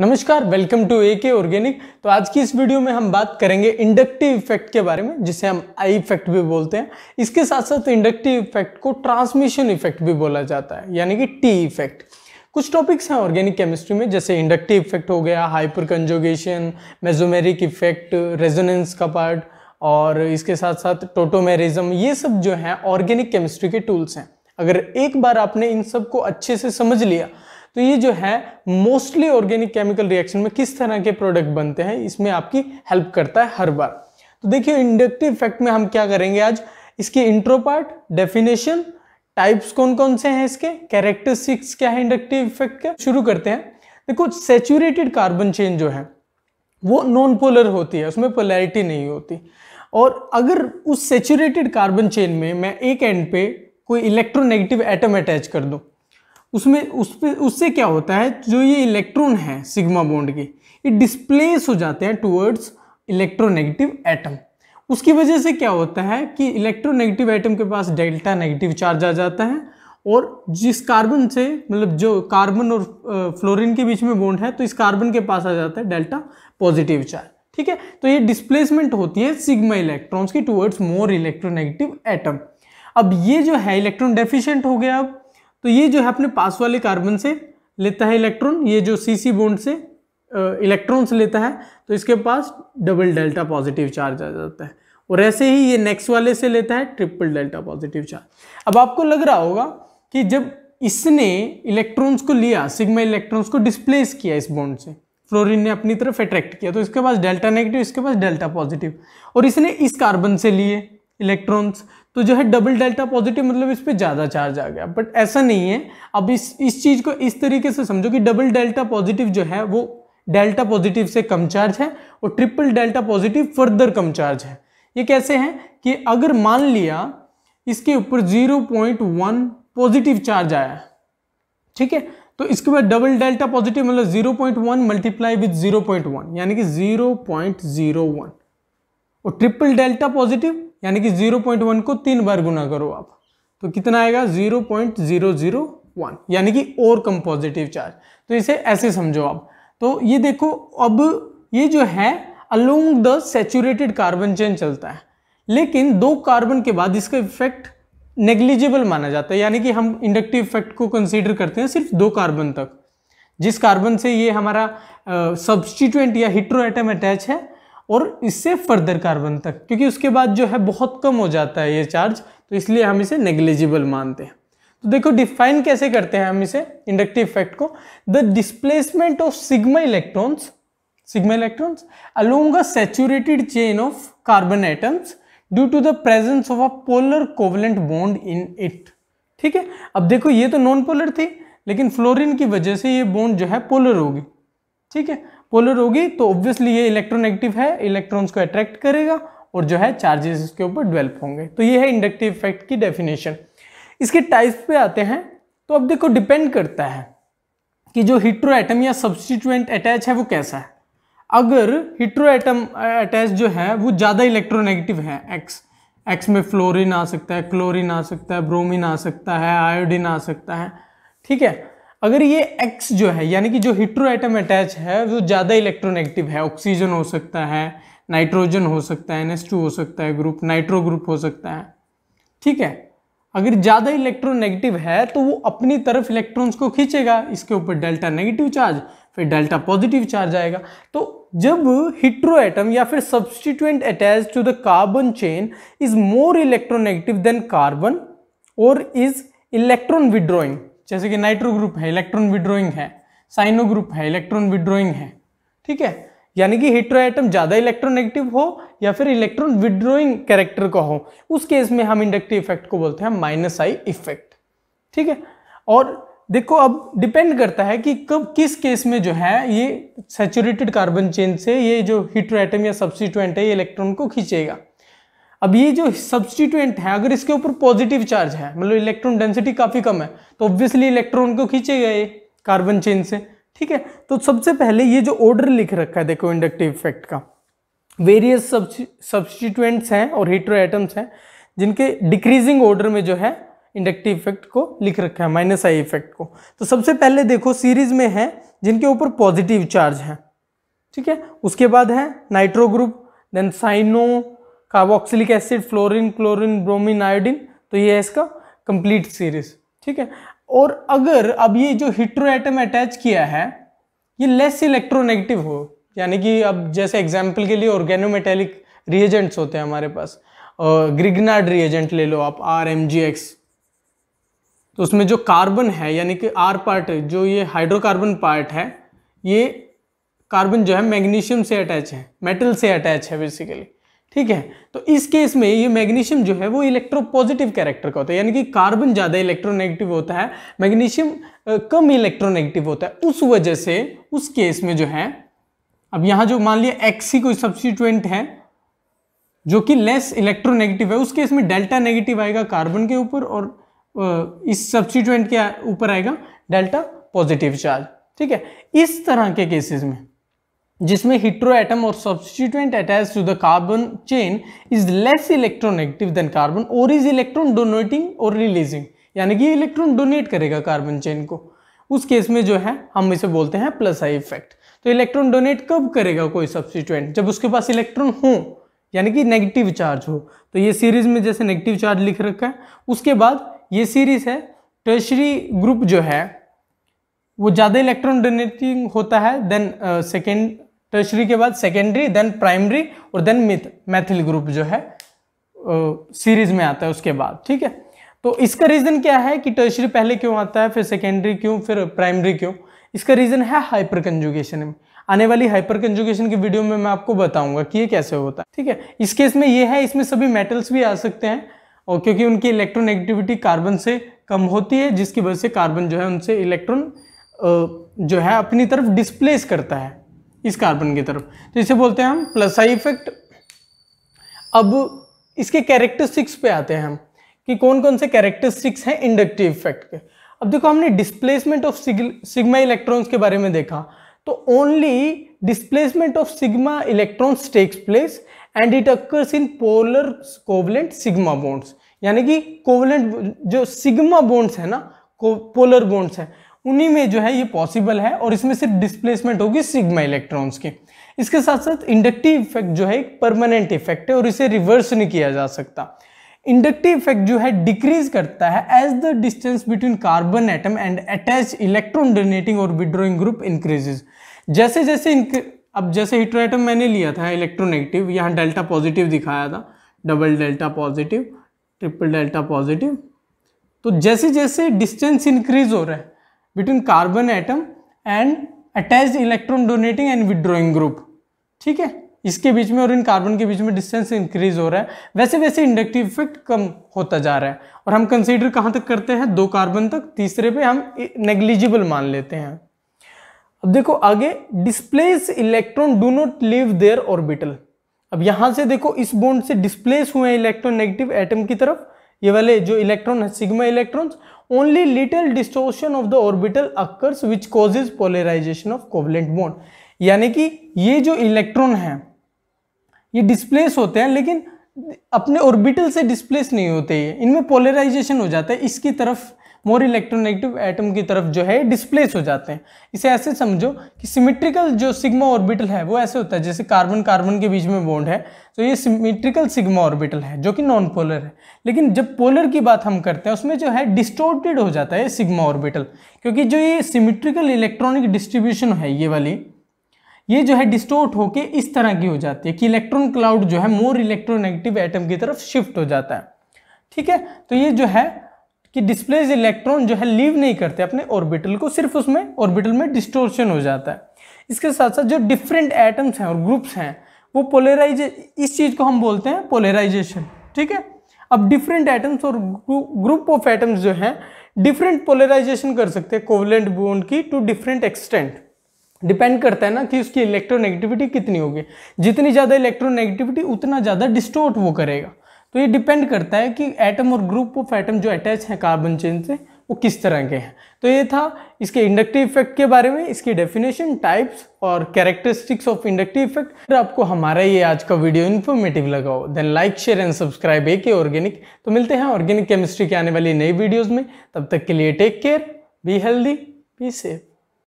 नमस्कार welcome to A K organic तो आज की इस वीडियो में हम बात करेंगे इंडक्टिव इफेक्ट के बारे में जिसे हम आई इफेक्ट भी बोलते हैं इसके साथ साथ इंडक्टिव इफेक्ट को ट्रांसमिशन इफेक्ट भी बोला जाता है यानी कि टी इफेक्ट कुछ टॉपिक्स हैं ऑर्गेनिक केमिस्ट्री में जैसे इंडक्टिव इफेक्ट हो गया hyperconjugation mesomeric effect resonance का पार्ट और इसके साथ साथ टोटोमेरिज्म ये सब जो हैं ऑर्गेनिक केमिस्ट्री के टूल्स हैं अगर एक बार आपने इन सब को अच्छे से समझ लिया तो ये जो है मोस्टली ऑर्गेनिक केमिकल रिएक्शन में किस तरह के प्रोडक्ट बनते हैं इसमें आपकी हेल्प करता है हर बार तो देखिए इंडक्टिव इफेक्ट में हम क्या करेंगे आज इसकी इंट्रो पार्ट डेफिनेशन टाइप्स कौन कौन से हैं इसके कैरेक्टरिस्टिक्स क्या है इंडक्टिव इफेक्ट के शुरू करते हैं देखो सेचूरेटेड कार्बन चेन जो है वो नॉन पोलर होती है उसमें पोलैरिटी नहीं होती और अगर उस सेचूरेटेड कार्बन चेन में मैं एक एंड पे कोई इलेक्ट्रोनेगेटिव एटम अटैच कर दूं उसमें उस पर उससे क्या होता है जो ये इलेक्ट्रॉन है सिग्मा बॉन्ड के ये डिस्प्लेस हो जाते हैं टुवर्ड्स इलेक्ट्रोनेगेटिव एटम उसकी वजह से क्या होता है कि इलेक्ट्रोनेगेटिव एटम के पास डेल्टा नेगेटिव चार्ज आ जाता है और जिस कार्बन से मतलब जो कार्बन और फ्लोरिन के बीच में बॉन्ड है तो इस कार्बन के पास आ जाता है डेल्टा पॉजिटिव चार्ज ठीक है तो ये डिस्प्लेसमेंट होती है सिग्मा इलेक्ट्रॉन्स की टुवर्ड्स मोर इलेक्ट्रोनेगेटिव एटम अब ये जो है इलेक्ट्रॉन डेफिशिएंट हो गया अब तो ये जो है अपने पास वाले कार्बन से लेता है इलेक्ट्रॉन ये जो सी सी बोन्ड से इलेक्ट्रॉन्स लेता है तो इसके पास डबल डेल्टा पॉजिटिव चार्ज आ जाता है और ऐसे ही ये नेक्स्ट वाले से लेता है ट्रिपल डेल्टा पॉजिटिव चार्ज अब आपको लग रहा होगा कि जब इसने इलेक्ट्रॉन्स को लिया सिग्मा इलेक्ट्रॉन्स को डिस्प्लेस किया इस बॉन्ड से फ्लोरीन ने अपनी तरफ अट्रैक्ट किया तो इसके पास डेल्टा नेगेटिव इसके पास डेल्टा पॉजिटिव और इसने इस कार्बन से लिए इलेक्ट्रॉन्स तो जो है डबल डेल्टा पॉजिटिव मतलब इस पर ज़्यादा चार्ज आ गया बट ऐसा नहीं है अब इस इस चीज़ को इस तरीके से समझो कि डबल डेल्टा पॉजिटिव जो है वो डेल्टा पॉजिटिव से कम चार्ज है और ट्रिपल डेल्टा पॉजिटिव फर्दर कम चार्ज है ये कैसे है कि अगर मान लिया इसके ऊपर 0.1 पॉजिटिव चार्ज आया ठीक है तो इसके बाद डबल डेल्टा पॉजिटिव मतलब 0.1 मल्टीप्लाई विद जीरो यानी कि 0.01 और ट्रिपल डेल्टा पॉजिटिव यानी कि 0.1 को तीन बार गुना करो आप तो कितना आएगा 0.001 यानी कि और कम पॉजिटिव चार्ज तो इसे ऐसे समझो आप तो ये देखो अब ये जो है along the saturated carbon chain चलता है लेकिन दो कार्बन के बाद इसका इफेक्ट नेग्लिजिबल माना जाता है यानी कि हम इंडक्टिव इफेक्ट को कंसीडर करते हैं सिर्फ दो कार्बन तक जिस कार्बन से ये हमारा सब्सटीट्यूएंट या हिट्रो एटम अटैच है और इससे फर्दर कार्बन तक क्योंकि उसके बाद जो है बहुत कम हो जाता है ये चार्ज तो इसलिए हम इसे नेग्लिजिबल मानते हैं तो देखो डिफाइन कैसे करते हैं हम इसे इंडक्टिव इफेक्ट को the displacement of sigma electrons sigma electrons along a saturated chain of carbon atoms due to the presence of a polar covalent bond in it ठीक है अब देखो ये तो नॉन पोलर थी लेकिन फ्लोरिन की वजह से ये बॉन्ड जो है पोलर होगी ठीक है पोलर होगी तो ऑब्वियसली ये इलेक्ट्रोनेगेटिव है इलेक्ट्रॉन्स को अट्रैक्ट करेगा और जो है चार्जेस इसके ऊपर डेवलप होंगे तो ये है इंडक्टिव इफेक्ट की डेफिनेशन इसके टाइप्स पे आते हैं तो अब देखो डिपेंड करता है कि जो हिट्रो एटम या सब्सटीट्यूएंट अटैच है वो कैसा है अगर हिट्रो एटम अटैच जो है वो ज़्यादा इलेक्ट्रोनेगेटिव है एक्स एक्स में फ्लोरिन आ सकता है क्लोरिन आ सकता है ब्रोमिन आ सकता है आयोडिन आ सकता है ठीक है अगर ये एक्स जो है यानी कि जो हिट्रो आइटम अटैच है वो ज़्यादा इलेक्ट्रोनेगेटिव है ऑक्सीजन हो सकता है नाइट्रोजन हो सकता है एन हो सकता है ग्रुप नाइट्रो ग्रुप हो सकता है ठीक है अगर ज़्यादा इलेक्ट्रोनेगेटिव है तो वो अपनी तरफ इलेक्ट्रॉन्स को खींचेगा इसके ऊपर डेल्टा नेगेटिव चार्ज फिर डेल्टा पॉजिटिव चार्ज आएगा तो जब हिट्रो आइटम या फिर substituent attached to the carbon chain is more electronegative than carbon और इज इलेक्ट्रॉन विड्रॉइंग जैसे कि नाइट्रो ग्रुप है इलेक्ट्रॉन विड्रोइंग है साइनो ग्रुप है इलेक्ट्रॉन विड्रोइंग है ठीक है यानी कि हीट्रो आइटम ज़्यादा इलेक्ट्रोनेगेटिव हो या फिर इलेक्ट्रॉन विड्रोइंग कैरेक्टर का हो उस केस में हम इंडक्टिव इफेक्ट को बोलते हैं माइनस आई इफेक्ट ठीक है और देखो अब डिपेंड करता है कि कब किस केस में जो है ये सेचुरेटेड कार्बन चेन से ये जो हीट्रो आइटम या सब्सिटेंट है ये इलेक्ट्रॉन को खींचेगा अब ये जो सब्सटीट्यूएंट है अगर इसके ऊपर पॉजिटिव चार्ज है मतलब इलेक्ट्रॉन डेंसिटी काफ़ी कम है तो ऑब्वियसली इलेक्ट्रॉन को खींचे ये कार्बन चेन से ठीक है तो सबसे पहले ये जो ऑर्डर लिख रखा है देखो इंडक्टिव इफेक्ट का वेरियस सब्सटीट्यूएंट्स हैं और हीट्रो एटम्स हैं जिनके डिक्रीजिंग ऑर्डर में जो है इंडक्टिव इफेक्ट को लिख रखा है माइनस आई इफेक्ट को तो सबसे पहले देखो सीरीज में है जिनके ऊपर पॉजिटिव चार्ज है ठीक है उसके बाद है nitro group then cyano carboxylic acid fluorine chlorine bromine iodine तो ये है इसका कंप्लीट सीरीज ठीक है और अगर अब ये जो हिट्रो एटम अटैच किया है ये लेस इलेक्ट्रोनेगेटिव हो यानी कि अब जैसे एग्जाम्पल के लिए ऑर्गेनोमेटेलिक रिएजेंट्स होते हैं हमारे पास ग्रिगनाड रिएजेंट ले लो आप आर एम जी एक्स तो उसमें जो कार्बन है यानी कि आर पार्ट जो ये हाइड्रोकार्बन पार्ट है ये कार्बन जो है मैग्नीशियम से अटैच है मेटल से अटैच है बेसिकली ठीक है तो इस केस में ये मैग्नीशियम जो है वो इलेक्ट्रोपॉजिटिव कैरेक्टर का होता है यानी कि कार्बन ज़्यादा इलेक्ट्रोनेगेटिव होता है मैग्नीशियम कम इलेक्ट्रोनेगेटिव होता है उस वजह से उस केस में जो है अब यहाँ जो मान लिया एक्सी कोई सब्सिट्यूएंट है जो कि लेस इलेक्ट्रोनेगेटिव है उस केस में डेल्टा नेगेटिव आएगा कार्बन के ऊपर और इस सब्सिट्यूएंट के ऊपर आएगा डेल्टा पॉजिटिव चार्ज ठीक है इस तरह के केसेस में जिसमें एटम और or attached to the carbon chain is less less electronegative than carbon और इज इलेक्ट्रॉन डोनेटिंग और रिलीजिंग यानी कि इलेक्ट्रॉन डोनेट करेगा कार्बन चेन को उस केस में जो है हम इसे बोलते हैं प्लस आई इफेक्ट तो इलेक्ट्रॉन डोनेट कब करेगा कोई सब्सटीट्यूएंट जब उसके पास इलेक्ट्रॉन हो यानी कि नेगेटिव चार्ज हो तो ये सीरीज में जैसे नेगेटिव चार्ज लिख रखा है उसके बाद ये सीरीज है टर्शरी ग्रुप जो है वो ज़्यादा इलेक्ट्रॉन डोनेटिंग होता है देन सेकेंड uh, टर्शरी के बाद सेकेंडरी देन प्राइमरी और देन मिथ मैथिल ग्रुप जो है सीरीज में आता है उसके बाद ठीक है तो इसका रीज़न क्या है कि टर्शरी पहले क्यों आता है फिर सेकेंडरी क्यों फिर प्राइमरी क्यों इसका रीज़न है हाइपर कंजुगेशन में आने वाली हाइपर कंजुगेशन की वीडियो में मैं आपको बताऊंगा कि ये कैसे होता है ठीक है इस केस में ये है इसमें सभी मेटल्स भी आ सकते हैं और क्योंकि उनकी इलेक्ट्रोनेगेटिविटी कार्बन से कम होती है जिसकी वजह से कार्बन जो है उनसे इलेक्ट्रॉन जो है अपनी तरफ डिस्प्लेस करता है इस कार्बन की तरफ तो इसे बोलते हैं हम प्लस आई इफेक्ट अब इसके कैरेक्टरिस्टिक्स पे आते हैं हम कि कौन कौन से कैरेक्टरिस्टिक्स हैं इंडक्टिव इफेक्ट के अब देखो हमने डिस्प्लेसमेंट ऑफ सिग्मा इलेक्ट्रॉन्स के बारे में देखा तो only displacement of sigma electrons takes place and it occurs in polar covalent sigma bonds यानी कि कोवलेंट जो सिग्मा बोन्ड्स है ना पोलर बोन्ड्स है उन्हीं में जो है ये पॉसिबल है और इसमें सिर्फ डिस्प्लेसमेंट होगी सिग्मा इलेक्ट्रॉन्स की इसके साथ साथ इंडक्टिव इफेक्ट जो है एक परमानेंट इफेक्ट है और इसे रिवर्स नहीं किया जा सकता इंडक्टिव इफेक्ट जो है डिक्रीज करता है as the distance between carbon atom and attach electron donating और विड्रॉइंग ग्रुप इंक्रीजेज जैसे जैसे अब जैसे आइटम मैंने लिया था इलेक्ट्रोनेगेटिव यहाँ डेल्टा पॉजिटिव दिखाया था double delta positive triple delta positive तो जैसे जैसे डिस्टेंस इंक्रीज हो रहा है between carbon atom and attached electron donating and withdrawing group ठीक है इसके बीच में और इन कार्बन के बीच में डिस्टेंस इंक्रीज हो रहा है वैसे वैसे इंडक्टिव इफेक्ट कम होता जा रहा है और हम कंसीडर कहाँ तक करते हैं दो कार्बन तक तीसरे पे हम नेग्लिजिबल मान लेते हैं अब देखो आगे displaced electron do not leave their orbital अब यहां से देखो इस बोन्ड से डिस्प्लेस हुए इलेक्ट्रॉन नेगेटिव एटम की तरफ ये वाले जो इलेक्ट्रॉन है sigma electrons only little distortion of the orbital occurs which causes polarization of covalent bond यानी कि ये जो इलेक्ट्रॉन है ये डिस्प्लेस होते हैं लेकिन अपने ऑर्बिटल से डिस्प्लेस नहीं होते ये इनमें पोलराइजेशन हो जाता है इसकी तरफ मोर इलेक्ट्रोनेगेटिव एटम की तरफ जो है डिस्प्लेस हो जाते हैं इसे ऐसे समझो कि सिमिट्रिकल जो सिग्मा ऑर्बिटल है वो ऐसे होता है जैसे कार्बन कार्बन के बीच में बॉन्ड है तो ये सिमिट्रिकल सिग्मा ऑर्बिटल है जो कि नॉन पोलर है लेकिन जब पोलर की बात हम करते हैं उसमें जो है डिस्टोर्टेड हो जाता है सिग्मा ऑर्बिटल क्योंकि जो ये सिमिट्रिकल इलेक्ट्रॉनिक डिस्ट्रीब्यूशन है ये वाली ये जो है डिस्टोर्ट होके इस तरह की हो जाती है कि इलेक्ट्रॉन क्लाउड जो है मोर इलेक्ट्रोनेगेटिव एटम की तरफ शिफ्ट हो जाता है ठीक है तो ये जो है कि डिस्प्लेस इलेक्ट्रॉन जो है लीव नहीं करते अपने ऑर्बिटल को सिर्फ उसमें ऑर्बिटल में डिस्टोर्शन हो जाता है इसके साथ साथ जो डिफरेंट एटम्स हैं और ग्रुप्स हैं वो पोलराइज इस चीज़ को हम बोलते हैं पोलराइजेशन ठीक है अब डिफरेंट एटम्स और ग्रुप ऑफ एटम्स जो हैं डिफरेंट पोलराइजेशन कर सकते हैं कोवलेंट बोन की टू डिफरेंट एक्सटेंट डिपेंड करता है ना कि उसकी इलेक्ट्रोनेगेटिविटी कितनी होगी जितनी ज़्यादा इलेक्ट्रोनेगेटिविटी उतना ज़्यादा डिस्टोर्ट वो करेगा तो ये डिपेंड करता है कि एटम और ग्रुप ऑफ एटम जो अटैच हैं कार्बन चेन से वो किस तरह के हैं तो ये था इसके इंडक्टिव इफेक्ट के बारे में इसकी डेफिनेशन टाइप्स और कैरेक्टरिस्टिक्स ऑफ इंडक्टिव इफेक्ट अगर आपको हमारा ये आज का वीडियो इन्फॉर्मेटिव लगाओ then like share and subscribe A K organic तो मिलते हैं ऑर्गेनिक केमिस्ट्री के आने वाली नई वीडियोज़ में तब तक के लिए take care be healthy be safe